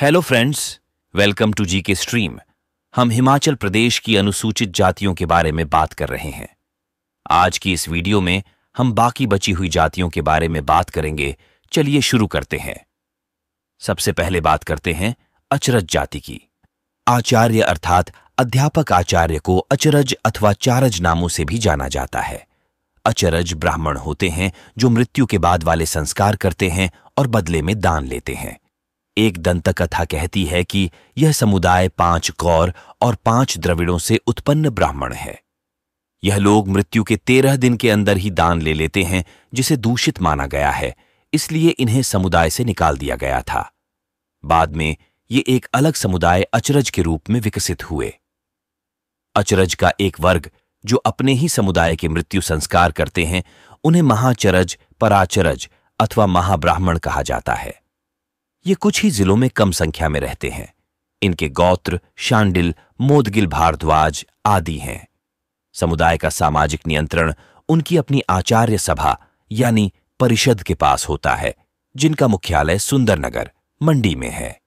hello friends welcome to G K stream हम हिमाचल प्रदेश की अनुसूचित जातियों के बारे में बात कर रहे हैं आज की इस वीडियो में हम बाकी बची हुई जातियों के बारे में बात करेंगे चलिए शुरू करते हैं सबसे पहले बात करते हैं अचरज जाति की आचार्य अर्थात अध्यापक आचार्य को अचरज अथवा चारज नामों से भी जाना जाता है अचरज ब्राह्मण होते हैं जो मृत्यु के बाद वाले संस्कार करते हैं और बदले में दान लेते हैं एक दंतकथा कहती है कि यह समुदाय पांच गौर और पांच द्रविड़ों से उत्पन्न ब्राह्मण है यह लोग मृत्यु के तेरह दिन के अंदर ही दान ले लेते हैं जिसे दूषित माना गया है इसलिए इन्हें समुदाय से निकाल दिया गया था बाद में ये एक अलग समुदाय अचरज के रूप में विकसित हुए अचरज का एक वर्ग जो अपने ही समुदाय के मृत्यु संस्कार करते हैं उन्हें महाचरज पराचरज अथवा महाब्राह्मण कहा जाता है ये कुछ ही जिलों में कम संख्या में रहते हैं इनके गोत्र शांडिल मोदगिल भारद्वाज आदि हैं समुदाय का सामाजिक नियंत्रण उनकी अपनी आचार्य सभा यानी परिषद के पास होता है जिनका मुख्यालय सुंदरनगर मंडी में है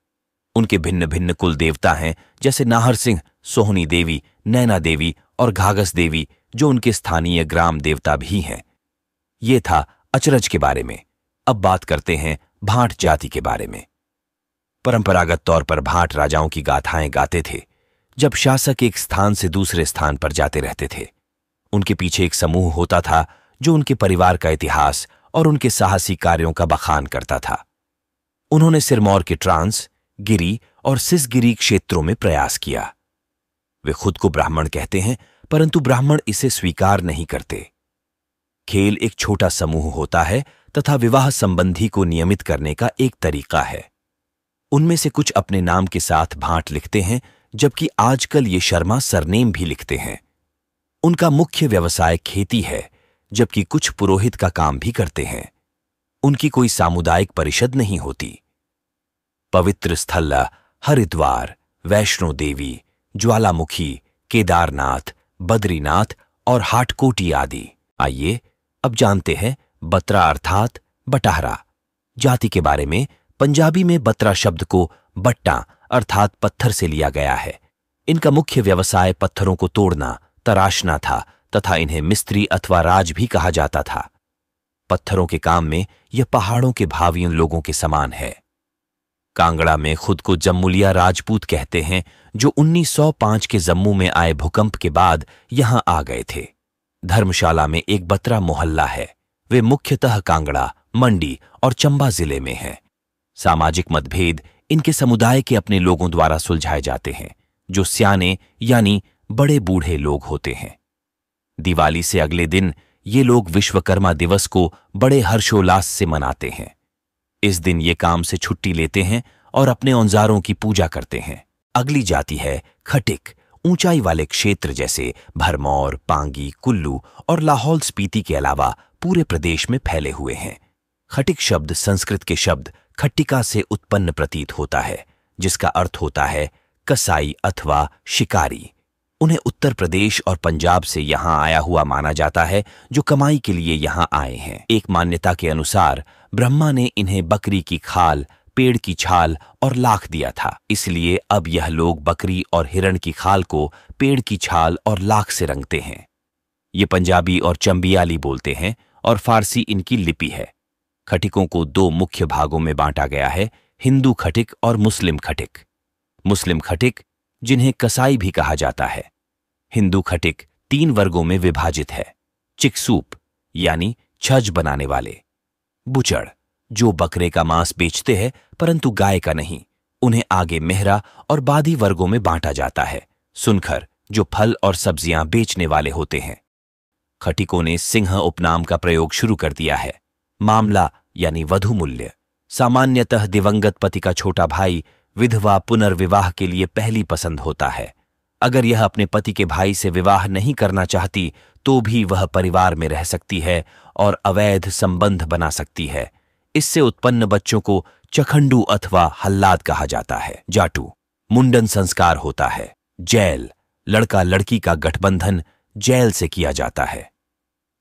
उनके भिन्न भिन्न कुल देवता हैं जैसे नाहर सिंह सोहनी देवी नैना देवी और घागस देवी जो उनके स्थानीय ग्राम देवता भी हैं ये था अचरज के बारे में अब बात करते हैं भाट जाति के बारे में परंपरागत तौर पर भाट राजाओं की गाथाएं गाते थे जब शासक एक स्थान से दूसरे स्थान पर जाते रहते थे उनके पीछे एक समूह होता था जो उनके परिवार का इतिहास और उनके साहसी कार्यों का बखान करता था उन्होंने सिरमौर के ट्रांस गिरी और सिसगिरी क्षेत्रों में प्रयास किया वे खुद को ब्राह्मण कहते हैं परंतु ब्राह्मण इसे स्वीकार नहीं करते खेल एक छोटा समूह होता है तथा विवाह संबंधी को नियमित करने का एक तरीका है उनमें से कुछ अपने नाम के साथ भांट लिखते हैं जबकि आजकल ये शर्मा सरनेम भी लिखते हैं उनका मुख्य व्यवसाय खेती है जबकि कुछ पुरोहित का काम भी करते हैं उनकी कोई सामुदायिक परिषद नहीं होती पवित्र स्थल हरिद्वार वैष्णो देवी ज्वालामुखी केदारनाथ बद्रीनाथ और हाटकोटी आदि आइए अब जानते हैं बत्रा अर्थात बटाहरा जाति के बारे में पंजाबी में बत्रा शब्द को बट्टा अर्थात पत्थर से लिया गया है इनका मुख्य व्यवसाय पत्थरों को तोड़ना तराशना था तथा इन्हें मिस्त्री अथवा राज भी कहा जाता था पत्थरों के काम में यह पहाड़ों के भावियन लोगों के समान है कांगड़ा में खुद को जम्मुलिया राजपूत कहते हैं जो 1905 के जम्मू में आए भूकंप के बाद यहां आ गए थे धर्मशाला में एक बत्रा मोहल्ला है वे मुख्यतः कांगड़ा मंडी और चंबा जिले में हैं सामाजिक मतभेद इनके समुदाय के अपने लोगों द्वारा सुलझाए जाते हैं जो सियाने यानी बड़े बूढ़े लोग होते हैं दिवाली से अगले दिन ये लोग विश्वकर्मा दिवस को बड़े हर्षोल्लास से मनाते हैं इस दिन ये काम से छुट्टी लेते हैं और अपने औजारों की पूजा करते हैं अगली जाति है खटिक ऊंचाई वाले क्षेत्र जैसे भरमौर पांगी कुल्लू और लाहौल स्पीति के अलावा पूरे प्रदेश में फैले हुए हैं खटिक शब्द संस्कृत के शब्द खट्टिका से उत्पन्न प्रतीत होता है जिसका अर्थ होता है कसाई अथवा शिकारी उन्हें उत्तर प्रदेश और पंजाब से यहाँ आया हुआ माना जाता है जो कमाई के लिए यहाँ आए हैं एक मान्यता के अनुसार ब्रह्मा ने इन्हें बकरी की खाल पेड़ की छाल और लाख दिया था इसलिए अब यह लोग बकरी और हिरण की खाल को पेड़ की छाल और लाख से रंगते हैं ये पंजाबी और चंबियाली बोलते हैं और फारसी इनकी लिपि है खटिकों को दो मुख्य भागों में बांटा गया है हिंदू खटिक और मुस्लिम खटिक मुस्लिम खटिक जिन्हें कसाई भी कहा जाता है हिंदू खटिक तीन वर्गों में विभाजित है चिकसूप यानी छज बनाने वाले बुचड़ जो बकरे का मांस बेचते हैं परंतु गाय का नहीं उन्हें आगे मेहरा और बादी वर्गों में बांटा जाता है सुनखर जो फल और सब्जियां बेचने वाले होते हैं खटिकों ने सिंह उपनाम का प्रयोग शुरू कर दिया है मामला यानी वधु मूल्य सामान्यतः दिवंगत पति का छोटा भाई विधवा पुनर्विवाह के लिए पहली पसंद होता है अगर यह अपने पति के भाई से विवाह नहीं करना चाहती तो भी वह परिवार में रह सकती है और अवैध संबंध बना सकती है इससे उत्पन्न बच्चों को चखंडू अथवा हल्लाद कहा जाता है जाटू मुंडन संस्कार होता है जैल लड़का लड़की का गठबंधन जैल से किया जाता है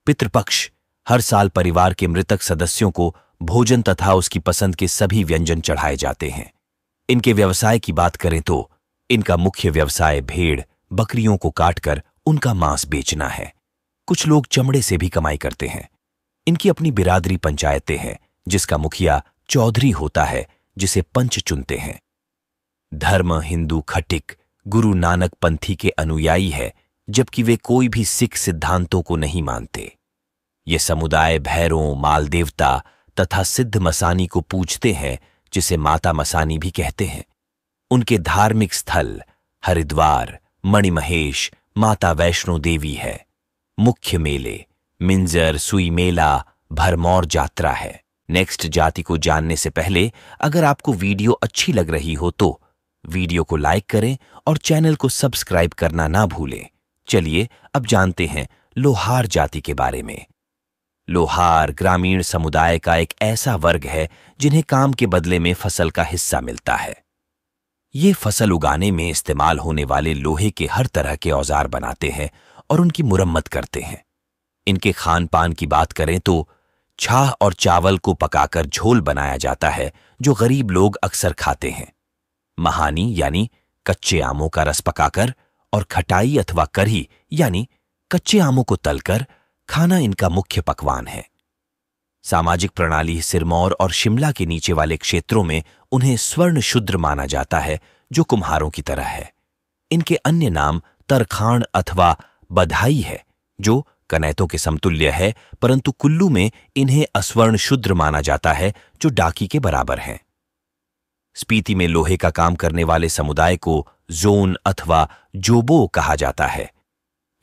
पितृपक्ष हर साल परिवार के मृतक सदस्यों को भोजन तथा उसकी पसंद के सभी व्यंजन चढ़ाए जाते हैं इनके व्यवसाय की बात करें तो इनका मुख्य व्यवसाय भेड़ बकरियों को काटकर उनका मांस बेचना है कुछ लोग चमड़े से भी कमाई करते हैं इनकी अपनी बिरादरी पंचायतें हैं जिसका मुखिया चौधरी होता है जिसे पंच चुनते हैं धर्म हिंदू खटिक गुरु नानक पंथी के अनुयायी है जबकि वे कोई भी सिख सिद्धांतों को नहीं मानते ये समुदाय भैरों मालदेवता तथा सिद्ध मसानी को पूजते हैं जिसे माता मसानी भी कहते हैं उनके धार्मिक स्थल हरिद्वार मणिमहेश माता वैष्णो देवी है मुख्य मेले मिंजर सुई मेला भरमौर यात्रा है नेक्स्ट जाति को जानने से पहले अगर आपको वीडियो अच्छी लग रही हो तो वीडियो को लाइक करें और चैनल को सब्सक्राइब करना ना भूलें चलिए अब जानते हैं लोहार जाति के बारे में लोहार ग्रामीण समुदाय का एक ऐसा वर्ग है जिन्हें काम के बदले में फसल का हिस्सा मिलता है ये फसल उगाने में इस्तेमाल होने वाले लोहे के हर तरह के औजार बनाते हैं और उनकी मुरम्मत करते हैं इनके खान पान की बात करें तो छाह और चावल को पकाकर झोल बनाया जाता है जो गरीब लोग अक्सर खाते हैं महानी यानी कच्चे आमों का रस पकाकर और खटाई अथवा करी यानी कच्चे आमों को तलकर खाना इनका मुख्य पकवान है सामाजिक प्रणाली सिरमौर और शिमला के नीचे वाले क्षेत्रों में उन्हें स्वर्ण शूद्र माना जाता है जो कुम्हारों की तरह है इनके अन्य नाम तरखाण अथवा बधाई है जो कनैतों के समतुल्य है परंतु कुल्लू में इन्हें अस्वर्ण शुद्र माना जाता है जो डाकी के बराबर हैं स्पीति में लोहे का काम करने वाले समुदाय को जोन अथवा जोबो कहा जाता है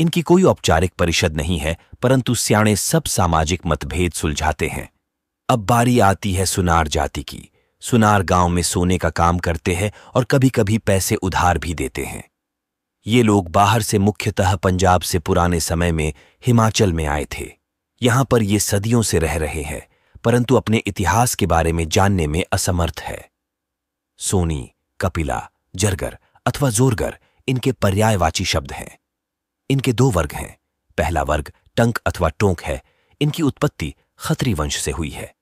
इनकी कोई औपचारिक परिषद नहीं है परंतु सियाणे सब सामाजिक मतभेद सुलझाते हैं अब बारी आती है सुनार जाति की सुनार गांव में सोने का काम करते हैं और कभी कभी पैसे उधार भी देते हैं ये लोग बाहर से मुख्यतः पंजाब से पुराने समय में हिमाचल में आए थे यहां पर ये सदियों से रह रहे हैं परंतु अपने इतिहास के बारे में जानने में असमर्थ है सोनी कपिला जरगर अथवा जोरगर इनके पर्यायवाची शब्द हैं इनके दो वर्ग हैं पहला वर्ग टंक अथवा टोंक है इनकी उत्पत्ति खत्री वंश से हुई है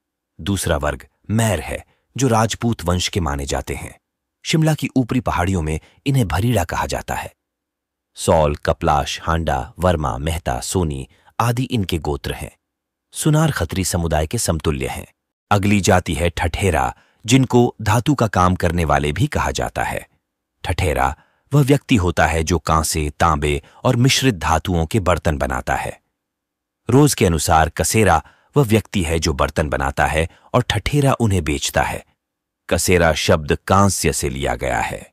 दूसरा वर्ग मैर है जो राजपूत वंश के माने जाते हैं शिमला की ऊपरी पहाड़ियों में इन्हें भरीड़ा कहा जाता है सौल कपलाश हांडा वर्मा मेहता सोनी आदि इनके गोत्र हैं सुनार खत्री समुदाय के समतुल्य हैं अगली जाति है ठठेरा जिनको धातु का काम करने वाले भी कहा जाता है ठठेरा वह व्यक्ति होता है जो कांसे तांबे और मिश्रित धातुओं के बर्तन बनाता है रोज के अनुसार कसेरा वह व्यक्ति है जो बर्तन बनाता है और ठठेरा उन्हें बेचता है कसेरा शब्द कांस्य से लिया गया है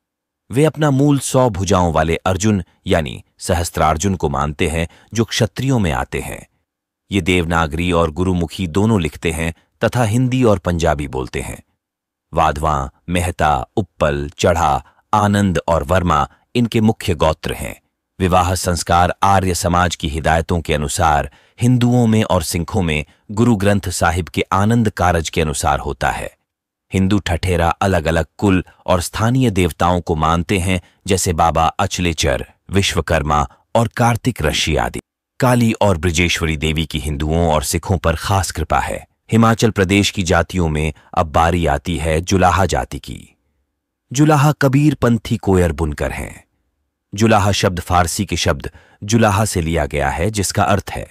वे अपना मूल सौ भुजाओं वाले अर्जुन यानी सहस्त्रार्जुन को मानते हैं जो क्षत्रियों में आते हैं ये देवनागरी और गुरुमुखी दोनों लिखते हैं तथा हिंदी और पंजाबी बोलते हैं वाधवा मेहता उप्पल चढ़ा आनंद और वर्मा इनके मुख्य गोत्र हैं विवाह संस्कार आर्य समाज की हिदायतों के अनुसार हिंदुओं में और सिंखों में गुरु ग्रंथ साहिब के आनंद कारज के अनुसार होता है हिंदू ठठेरा अलग अलग कुल और स्थानीय देवताओं को मानते हैं जैसे बाबा अचलेचर विश्वकर्मा और कार्तिक ऋषि आदि काली और ब्रजेश्वरी देवी की हिंदुओं और सिखों पर खास कृपा है हिमाचल प्रदेश की जातियों में अब बारी आती है जुलाहा जाति की जुलाहा कबीर पंथी कोयर बुनकर हैं जुलाहा शब्द फारसी के शब्द जुलाहा से लिया गया है जिसका अर्थ है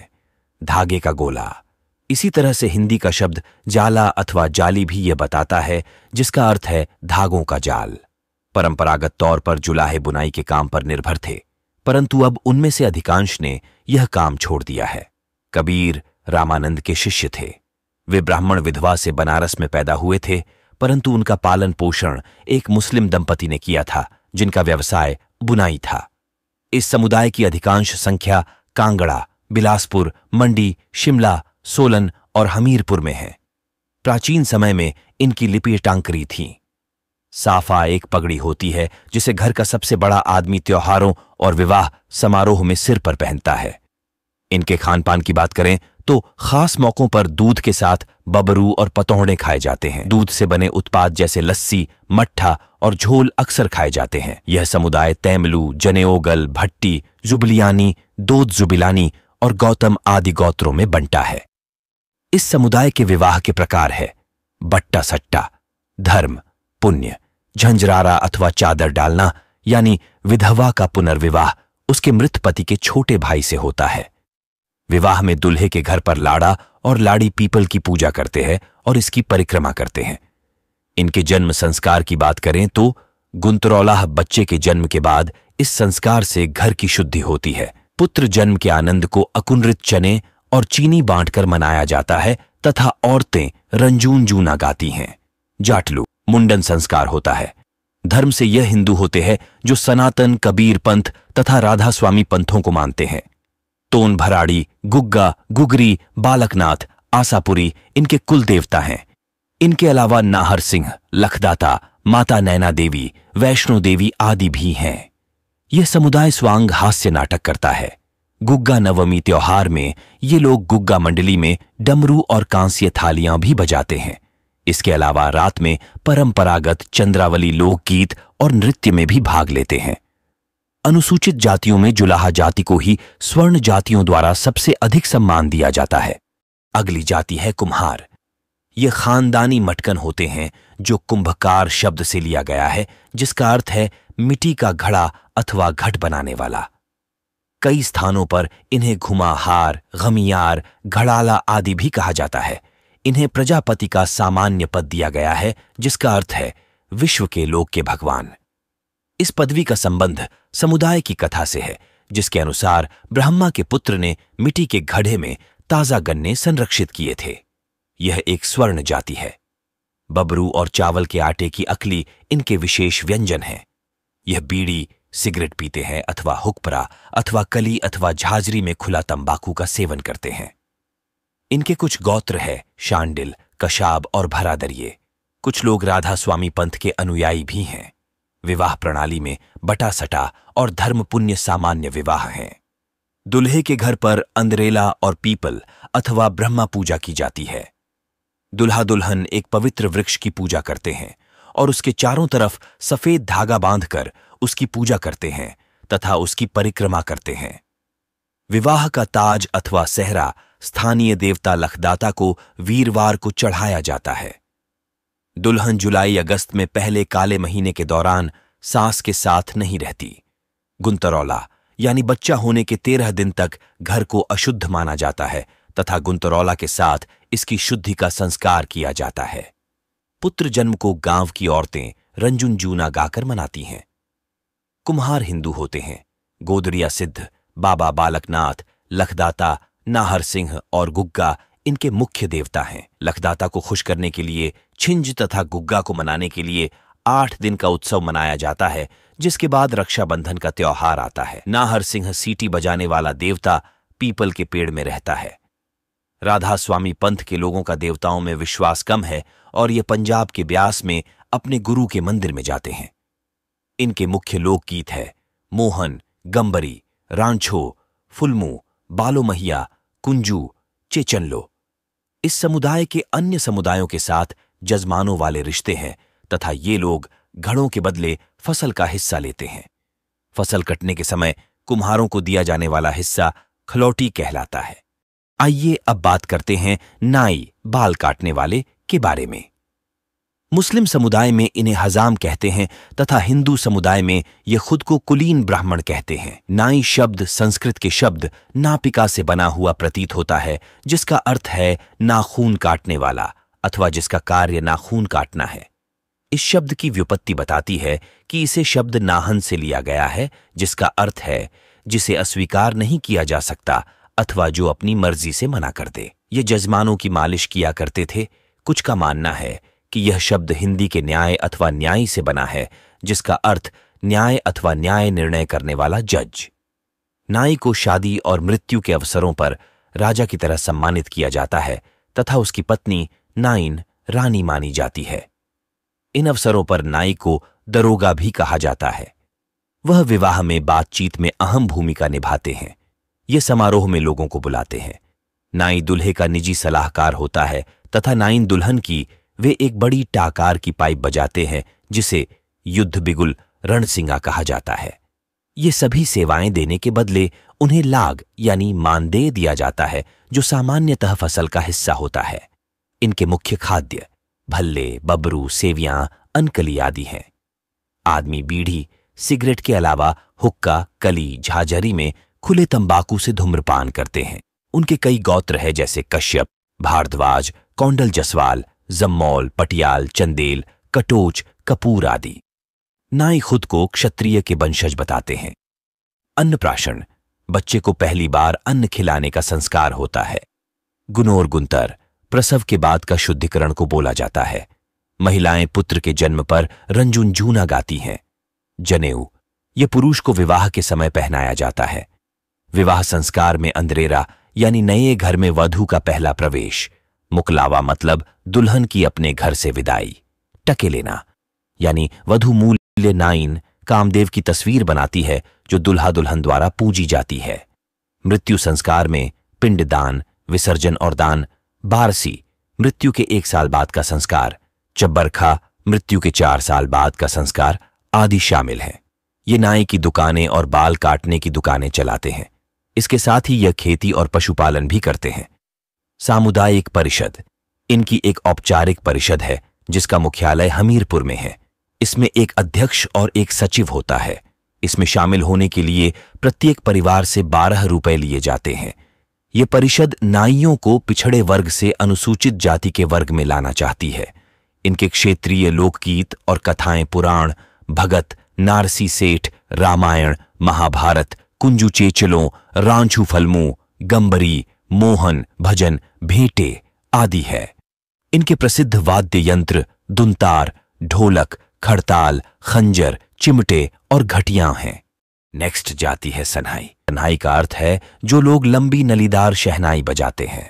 धागे का गोला इसी तरह से हिंदी का शब्द जाला अथवा जाली भी यह बताता है जिसका अर्थ है धागों का जाल परंपरागत तौर पर जुलाहे बुनाई के काम पर निर्भर थे परंतु अब उनमें से अधिकांश ने यह काम छोड़ दिया है कबीर रामानंद के शिष्य थे वे ब्राह्मण विधवा से बनारस में पैदा हुए थे परंतु उनका पालन पोषण एक मुस्लिम दंपति ने किया था जिनका व्यवसाय बुनाई था इस समुदाय की अधिकांश संख्या कांगड़ा बिलासपुर मंडी शिमला सोलन और हमीरपुर में है प्राचीन समय में इनकी लिपि टांकरी थी साफा एक पगड़ी होती है जिसे घर का सबसे बड़ा आदमी त्योहारों और विवाह समारोह में सिर पर पहनता है इनके खान पान की बात करें तो खास मौकों पर दूध के साथ बबरू और पतौड़े खाए जाते हैं दूध से बने उत्पाद जैसे लस्सी मट्ठा और झोल अक्सर खाए जाते हैं यह समुदाय तैमलू जनेओगल भट्टी जुबलियानी दोद जुबिलानी और गौतम आदि गोत्रों में बंटा है इस समुदाय के विवाह के प्रकार है बट्टा सट्टा धर्म पुण्य झंझरारा अथवा चादर डालना यानी विधवा का पुनर्विवाह उसके मृत पति के छोटे भाई से होता है विवाह में दुल्हे के घर पर लाड़ा और लाड़ी पीपल की पूजा करते हैं और इसकी परिक्रमा करते हैं इनके जन्म संस्कार की बात करें तो गुंतरौलाह बच्चे के जन्म के बाद इस संस्कार से घर की शुद्धि होती है पुत्र जन्म के आनंद को अकुनृत चने और चीनी बांटकर मनाया जाता है तथा औरतें रंजून जूना गाती हैं जाटलू मुंडन संस्कार होता है धर्म से यह हिंदू होते हैं जो सनातन कबीर पंथ तथा राधा स्वामी पंथों को मानते हैं तोन भराड़ी गुग्गा गुगरी बालकनाथ आसापुरी इनके कुल देवता हैं इनके अलावा नाहर सिंह लखदाता माता नैना देवी वैष्णो देवी आदि भी हैं यह समुदाय स्वांग हास्य नाटक करता है गुग्गा नवमी त्योहार में ये लोग गुग्गा मंडली में डमरू और कांस्य थालियां भी बजाते हैं इसके अलावा रात में परंपरागत चंद्रावली लोकगीत और नृत्य में भी भाग लेते हैं अनुसूचित जातियों में जुलाहा जाति को ही स्वर्ण जातियों द्वारा सबसे अधिक सम्मान दिया जाता है अगली जाति है कुम्हार ये खानदानी मटकन होते हैं जो कुंभकार शब्द से लिया गया है जिसका अर्थ है मिट्टी का घड़ा अथवा घट बनाने वाला कई स्थानों पर इन्हें घुमाहार गमियार घड़ाला आदि भी कहा जाता है इन्हें प्रजापति का सामान्य पद दिया गया है जिसका अर्थ है विश्व के लोक के भगवान इस पदवी का संबंध समुदाय की कथा से है जिसके अनुसार ब्रह्मा के पुत्र ने मिट्टी के घड़े में ताजा गन्ने संरक्षित किए थे यह एक स्वर्ण जाति है बबरू और चावल के आटे की अकली इनके विशेष व्यंजन है यह बीड़ी सिगरेट पीते हैं अथवा हुक्परा अथवा कली अथवा झाजरी में खुला तंबाकू का सेवन करते हैं इनके कुछ गोत्र है शांडिल कशाब और भरादरिये कुछ लोग राधा स्वामी पंथ के अनुयायी भी हैं विवाह प्रणाली में बटा सटा और धर्म पुण्य सामान्य विवाह हैं दुल्हे के घर पर अंदरेला और पीपल अथवा ब्रह्मा पूजा की जाती है दुल्हा दुल्हन एक पवित्र वृक्ष की पूजा करते हैं और उसके चारों तरफ सफेद धागा बांधकर उसकी पूजा करते हैं तथा उसकी परिक्रमा करते हैं विवाह का ताज अथवा सहरा स्थानीय देवता लखदाता को वीरवार को चढ़ाया जाता है दुल्हन जुलाई अगस्त में पहले काले महीने के दौरान सांस के साथ नहीं रहती गुंतरौला यानी बच्चा होने के तेरह दिन तक घर को अशुद्ध माना जाता है तथा गुंतरौला के साथ इसकी शुद्धि का संस्कार किया जाता है पुत्र जन्म को गांव की औरतें रंजुन जूना गाकर मनाती हैं कुम्हार हिंदू होते हैं गोदरिया सिद्ध बाबा बालकनाथ लखदाता नाहर सिंह और गुग्गा इनके मुख्य देवता हैं लखदाता को खुश करने के लिए छिंज तथा गुग्गा को मनाने के लिए आठ दिन का उत्सव मनाया जाता है जिसके बाद रक्षाबंधन का त्यौहार आता है नाहर सिंह सीटी बजाने वाला देवता पीपल के पेड़ में रहता है राधा स्वामी पंथ के लोगों का देवताओं में विश्वास कम है और ये पंजाब के ब्यास में अपने गुरु के मंदिर में जाते हैं इनके मुख्य लोकगीत है मोहन गंबरी रांछो फुलमू बालो महिया कुंजू चेचनलो इस समुदाय के अन्य समुदायों के साथ जजमानों वाले रिश्ते हैं तथा ये लोग घड़ों के बदले फसल का हिस्सा लेते हैं फसल कटने के समय कुम्हारों को दिया जाने वाला हिस्सा खलौटी कहलाता है आइए अब बात करते हैं नाई बाल काटने वाले के बारे में मुस्लिम समुदाय में इन्हें हजाम कहते हैं तथा हिंदू समुदाय में ये खुद को कुलीन ब्राह्मण कहते हैं नाई शब्द संस्कृत के शब्द नापिका से बना हुआ प्रतीत होता है जिसका अर्थ है नाखून काटने वाला अथवा जिसका कार्य नाखून काटना है इस शब्द की व्युपत्ति बताती है कि इसे शब्द नाहन से लिया गया है जिसका अर्थ है जिसे अस्वीकार नहीं किया जा सकता अथवा जो अपनी मर्जी से मना कर दे ये जजमानों की मालिश किया करते थे कुछ का मानना है कि यह शब्द हिंदी के न्याय अथवा न्यायी से बना है जिसका अर्थ न्याय अथवा न्याय निर्णय करने वाला जज नाई को शादी और मृत्यु के अवसरों पर राजा की तरह सम्मानित किया जाता है तथा उसकी पत्नी नाइन रानी मानी जाती है इन अवसरों पर नाई को दरोगा भी कहा जाता है वह विवाह में बातचीत में अहम भूमिका निभाते हैं ये समारोह में लोगों को बुलाते हैं नाई दुल्हे का निजी सलाहकार होता है तथा नाइन दुल्हन की वे एक बड़ी टाकार की पाइप बजाते हैं जिसे युद्ध बिगुल रणसिंगा कहा जाता है ये सभी सेवाएं देने के बदले उन्हें लाग यानी मानदेय दिया जाता है जो सामान्यतः फसल का हिस्सा होता है इनके मुख्य खाद्य भल्ले बबरू सेवियां अनकली आदि हैं आदमी बीढ़ी सिगरेट के अलावा हुक्का कली झाझरी में खुले तंबाकू से धूम्रपान करते हैं उनके कई गौत्र है जैसे कश्यप भारद्वाज कौंडल जसवाल जम्मौल पटियाल चंदेल कटोच कपूर आदि नाई खुद को क्षत्रिय के वंशज बताते हैं अन्नप्राशन बच्चे को पहली बार अन्न खिलाने का संस्कार होता है गुनोर गुंतर प्रसव के बाद का शुद्धिकरण को बोला जाता है महिलाएं पुत्र के जन्म पर रंजुनजूना गाती हैं जनेऊ ये पुरुष को विवाह के समय पहनाया जाता है विवाह संस्कार में अंदरेरा यानी नए घर में वधु का पहला प्रवेश मुकलावा मतलब दुल्हन की अपने घर से विदाई टके लेना यानी वधु मूल्य नाइन कामदेव की तस्वीर बनाती है जो दुल्हा दुल्हन द्वारा पूजी जाती है मृत्यु संस्कार में पिंडदान विसर्जन और दान बारसी मृत्यु के एक साल बाद का संस्कार चब्बरखा मृत्यु के चार साल बाद का संस्कार आदि शामिल हैं ये नाई की दुकानें और बाल काटने की दुकानें चलाते हैं इसके साथ ही यह खेती और पशुपालन भी करते हैं सामुदायिक परिषद इनकी एक औपचारिक परिषद है जिसका मुख्यालय हमीरपुर में है इसमें एक अध्यक्ष और एक सचिव होता है इसमें शामिल होने के लिए प्रत्येक परिवार से बारह रुपए लिए जाते हैं ये परिषद नाइयों को पिछड़े वर्ग से अनुसूचित जाति के वर्ग में लाना चाहती है इनके क्षेत्रीय लोकगीत और कथाएं पुराण भगत नारसी सेठ रामायण महाभारत कुंजू चेचलों रांझू फलमू गंबरी मोहन भजन भेंटे आदि है इनके प्रसिद्ध वाद्य यंत्र दुनतार ढोलक खड़ताल खंजर चिमटे और घटियां हैं नेक्स्ट जाती है सन्हाई सनाई का अर्थ है जो लोग लंबी नलीदार शहनाई बजाते हैं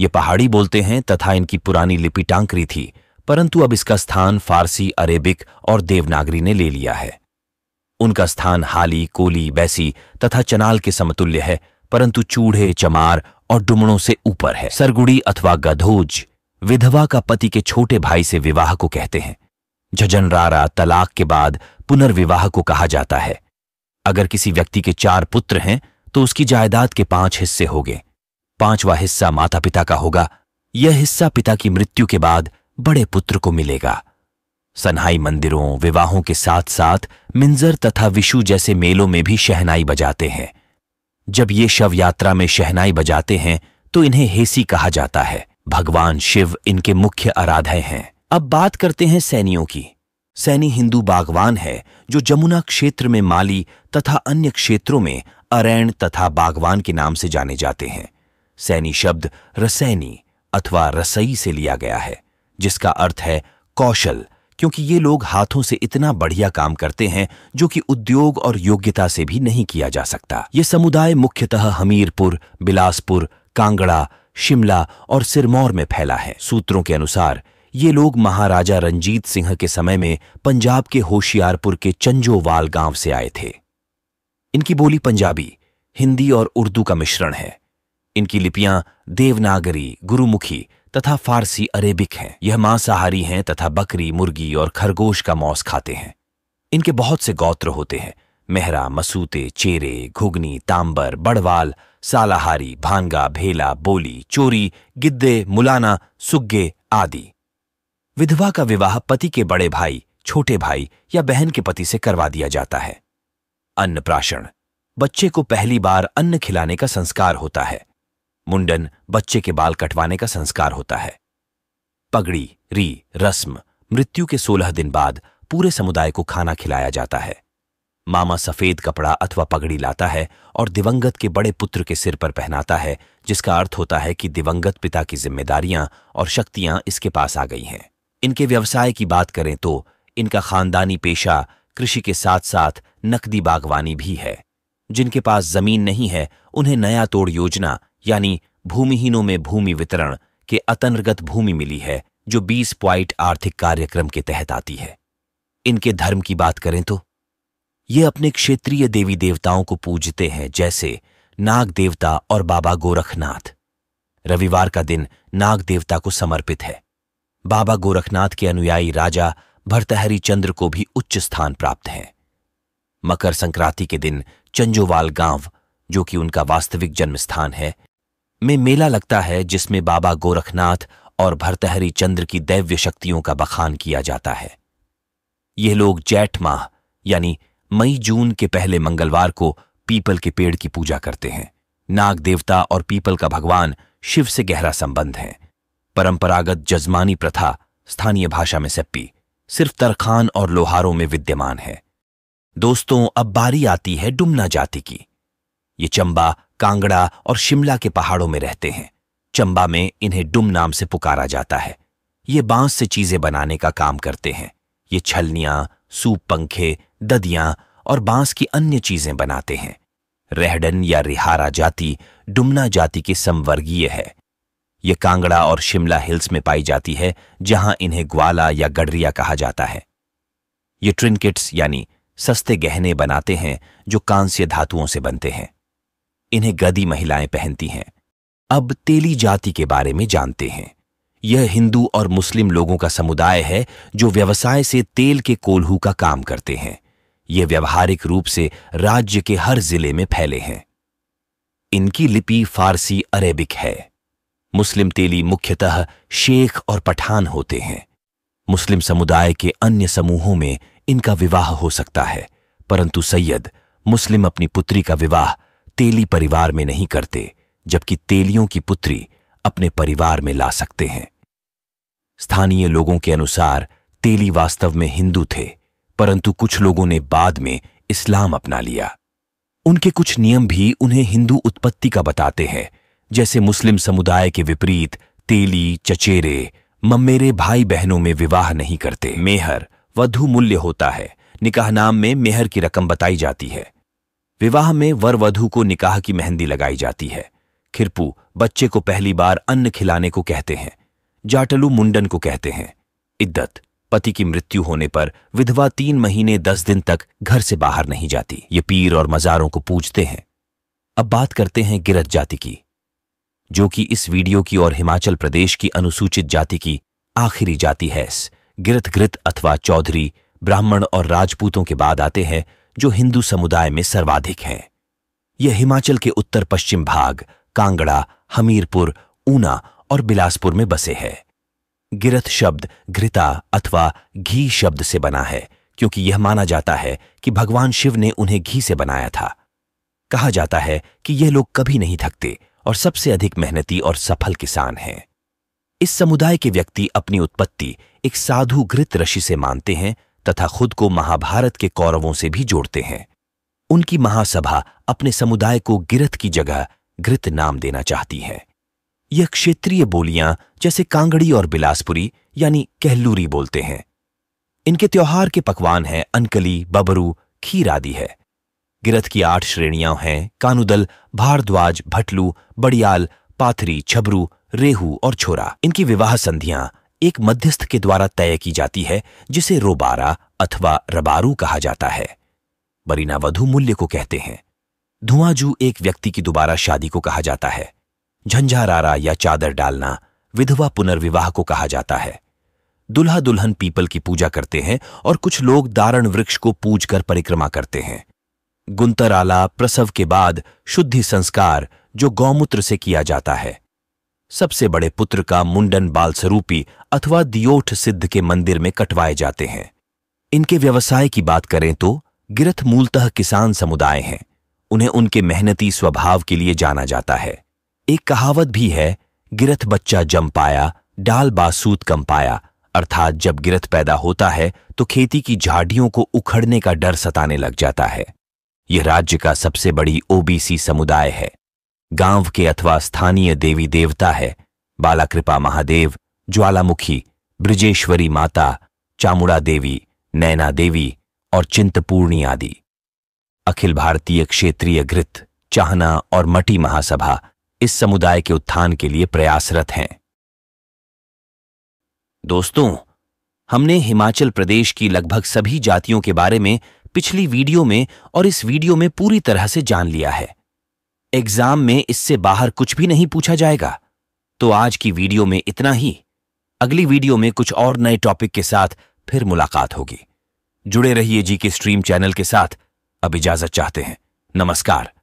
ये पहाड़ी बोलते हैं तथा इनकी पुरानी लिपि टांकरी थी परंतु अब इसका स्थान फारसी अरेबिक और देवनागरी ने ले लिया है उनका स्थान हाली कोली बैसी तथा चनाल के समतुल्य है परंतु चूढ़े चमार और डुमड़ों से ऊपर है सरगुड़ी अथवा गधोज विधवा का पति के छोटे भाई से विवाह को कहते हैं झजनरारा तलाक के बाद पुनर्विवाह को कहा जाता है अगर किसी व्यक्ति के चार पुत्र हैं तो उसकी जायदाद के पांच हिस्से होंगे पांचवा हिस्सा माता पिता का होगा यह हिस्सा पिता की मृत्यु के बाद बड़े पुत्र को मिलेगा सन्हाई मंदिरों विवाहों के साथ साथ मिंजर तथा विशु जैसे मेलों में भी शहनाई बजाते हैं जब ये शव यात्रा में शहनाई बजाते हैं तो इन्हें हेसी कहा जाता है भगवान शिव इनके मुख्य आराध्य हैं अब बात करते हैं सैनियों की सैनी हिंदू बागवान है जो जमुना क्षेत्र में माली तथा अन्य क्षेत्रों में अरैण तथा बागवान के नाम से जाने जाते हैं सैनी शब्द रसैनी अथवा रसई से लिया गया है जिसका अर्थ है कौशल क्योंकि ये लोग हाथों से इतना बढ़िया काम करते हैं जो कि उद्योग और योग्यता से भी नहीं किया जा सकता ये समुदाय मुख्यतः हमीरपुर बिलासपुर कांगड़ा शिमला और सिरमौर में फैला है सूत्रों के अनुसार ये लोग महाराजा रंजीत सिंह के समय में पंजाब के होशियारपुर के चंजोवाल गांव से आए थे इनकी बोली पंजाबी हिंदी और उर्दू का मिश्रण है इनकी लिपियां देवनागरी गुरुमुखी तथा फारसी अरेबिक हैं यह मांसाहारी हैं तथा बकरी मुर्गी और खरगोश का मौस खाते हैं इनके बहुत से गोत्र होते हैं मेहरा मसूते चेरे घुगनी तांबर बड़वाल सालाहारी भांगा भेला बोली चोरी गिद्दे मुलाना सुग्गे आदि विधवा का विवाह पति के बड़े भाई छोटे भाई या बहन के पति से करवा दिया जाता है अन्न प्राशन बच्चे को पहली बार अन्न खिलाने का संस्कार होता है मुंडन बच्चे के बाल कटवाने का संस्कार होता है पगड़ी री रस्म मृत्यु के सोलह दिन बाद पूरे समुदाय को खाना खिलाया जाता है मामा सफेद कपड़ा अथवा पगड़ी लाता है और दिवंगत के बड़े पुत्र के सिर पर पहनाता है जिसका अर्थ होता है कि दिवंगत पिता की जिम्मेदारियां और शक्तियां इसके पास आ गई हैं इनके व्यवसाय की बात करें तो इनका खानदानी पेशा कृषि के साथ साथ नकदी बागवानी भी है जिनके पास जमीन नहीं है उन्हें नया तोड़ योजना यानी भूमिहीनों में भूमि वितरण के अतनर्गत भूमि मिली है जो बीस प्वाइंट आर्थिक कार्यक्रम के तहत आती है इनके धर्म की बात करें तो ये अपने क्षेत्रीय देवी देवताओं को पूजते हैं जैसे नाग देवता और बाबा गोरखनाथ रविवार का दिन नाग देवता को समर्पित है बाबा गोरखनाथ के अनुयायी राजा भरतहरी चंद्र को भी उच्च स्थान प्राप्त है मकर संक्रांति के दिन चंजोवाल गांव जो कि उनका वास्तविक जन्म स्थान है में मेला लगता है जिसमें बाबा गोरखनाथ और भरतहरी चंद्र की दैव्य शक्तियों का बखान किया जाता है ये लोग जैठ माह यानी मई जून के पहले मंगलवार को पीपल के पेड़ की पूजा करते हैं नाग देवता और पीपल का भगवान शिव से गहरा संबंध है परंपरागत जजमानी प्रथा स्थानीय भाषा में सप्पी सिर्फ तरखान और लोहारों में विद्यमान है दोस्तों अब बारी आती है डुमना जाति की ये चंबा कांगड़ा और शिमला के पहाड़ों में रहते हैं चंबा में इन्हें डुम नाम से पुकारा जाता है ये बांस से चीजें बनाने का काम करते हैं ये छलनियां सूप पंखे ददियां और बांस की अन्य चीजें बनाते हैं रेहडन या रिहारा जाति डुमना जाति के समवर्गीय है ये कांगड़ा और शिमला हिल्स में पाई जाती है जहां इन्हें ग्वाला या गडरिया कहा जाता है ये ट्रिनकिट्स यानी सस्ते गहने बनाते हैं जो कांस्य धातुओं से बनते हैं इन्हें गदी महिलाएं पहनती हैं अब तेली जाति के बारे में जानते हैं यह हिंदू और मुस्लिम लोगों का समुदाय है जो व्यवसाय से तेल के कोल्हू का काम करते हैं यह व्यवहारिक रूप से राज्य के हर जिले में फैले हैं इनकी लिपि फारसी अरेबिक है मुस्लिम तेली मुख्यतः शेख और पठान होते हैं मुस्लिम समुदाय के अन्य समूहों में इनका विवाह हो सकता है परंतु सैयद मुस्लिम अपनी पुत्री का विवाह तेली परिवार में नहीं करते जबकि तेलियों की पुत्री अपने परिवार में ला सकते हैं स्थानीय लोगों के अनुसार तेली वास्तव में हिंदू थे परंतु कुछ लोगों ने बाद में इस्लाम अपना लिया उनके कुछ नियम भी उन्हें हिंदू उत्पत्ति का बताते हैं जैसे मुस्लिम समुदाय के विपरीत तेली चचेरे मम्मेरे भाई बहनों में विवाह नहीं करते मेहर वधु मूल्य होता है निकाहनाम में मेहर की रकम बताई जाती है विवाह में वर वधु को निकाह की मेहंदी लगाई जाती है खिरपू बच्चे को पहली बार अन्न खिलाने को कहते हैं जाटलू मुंडन को कहते हैं इद्दत पति की मृत्यु होने पर विधवा तीन महीने दस दिन तक घर से बाहर नहीं जाती ये पीर और मजारों को पूजते हैं अब बात करते हैं गिरत जाति की जो कि इस वीडियो की और हिमाचल प्रदेश की अनुसूचित जाति की आखिरी जाति है गिरत गृत अथवा चौधरी ब्राह्मण और राजपूतों के बाद आते हैं जो हिंदू समुदाय में सर्वाधिक है यह हिमाचल के उत्तर पश्चिम भाग कांगड़ा हमीरपुर ऊना और बिलासपुर में बसे है गिरथ शब्द घृता अथवा घी शब्द से बना है क्योंकि यह माना जाता है कि भगवान शिव ने उन्हें घी से बनाया था कहा जाता है कि यह लोग कभी नहीं थकते और सबसे अधिक मेहनती और सफल किसान हैं इस समुदाय के व्यक्ति अपनी उत्पत्ति एक साधु घृत ऋषि से मानते हैं तथा खुद को महाभारत के कौरवों से भी जोड़ते हैं उनकी महासभा अपने समुदाय को गिरथ की जगह घृत नाम देना चाहती है यह क्षेत्रीय बोलियां जैसे कांगड़ी और बिलासपुरी यानी कहलूरी बोलते हैं इनके त्योहार के पकवान हैं अनकली बबरू खीर आदि है गिरथ की आठ श्रेणियां हैं कानुदल भारद्वाज भटलू बड़ियाल पाथरी छबरू रेहू और छोरा इनकी विवाह संधियां एक मध्यस्थ के द्वारा तय की जाती है जिसे रोबारा अथवा रबारू कहा जाता है बरीना वधु मूल्य को कहते हैं धुआंजू एक व्यक्ति की दोबारा शादी को कहा जाता है झंझारारा या चादर डालना विधवा पुनर्विवाह को कहा जाता है दुल्हा दुल्हन पीपल की पूजा करते हैं और कुछ लोग दारण वृक्ष को पूज कर परिक्रमा करते हैं गुंतराला प्रसव के बाद शुद्धि संस्कार जो गौमूत्र से किया जाता है सबसे बड़े पुत्र का मुंडन बाल स्वरूपी अथवा दियोठ सिद्ध के मंदिर में कटवाए जाते हैं इनके व्यवसाय की बात करें तो गिरथ मूलतः किसान समुदाय हैं उन्हें उनके मेहनती स्वभाव के लिए जाना जाता है एक कहावत भी है गिरथ बच्चा जम पाया डाल बासूत कम पाया अर्थात जब गिरथ पैदा होता है तो खेती की झाड़ियों को उखड़ने का डर सताने लग जाता है यह राज्य का सबसे बड़ी ओबीसी समुदाय है गांव के अथवा स्थानीय देवी देवता है बाला कृपा महादेव ज्वालामुखी ब्रिजेश्वरी माता चामुड़ा देवी नैना देवी और चिंतपूर्णी आदि अखिल भारतीय क्षेत्रीय घृत चाहना और मटी महासभा इस समुदाय के उत्थान के लिए प्रयासरत हैं दोस्तों हमने हिमाचल प्रदेश की लगभग सभी जातियों के बारे में पिछली वीडियो में और इस वीडियो में पूरी तरह से जान लिया है एग्जाम में इससे बाहर कुछ भी नहीं पूछा जाएगा तो आज की वीडियो में इतना ही अगली वीडियो में कुछ और नए टॉपिक के साथ फिर मुलाकात होगी जुड़े रहिए जी के स्ट्रीम चैनल के साथ अब इजाजत चाहते हैं नमस्कार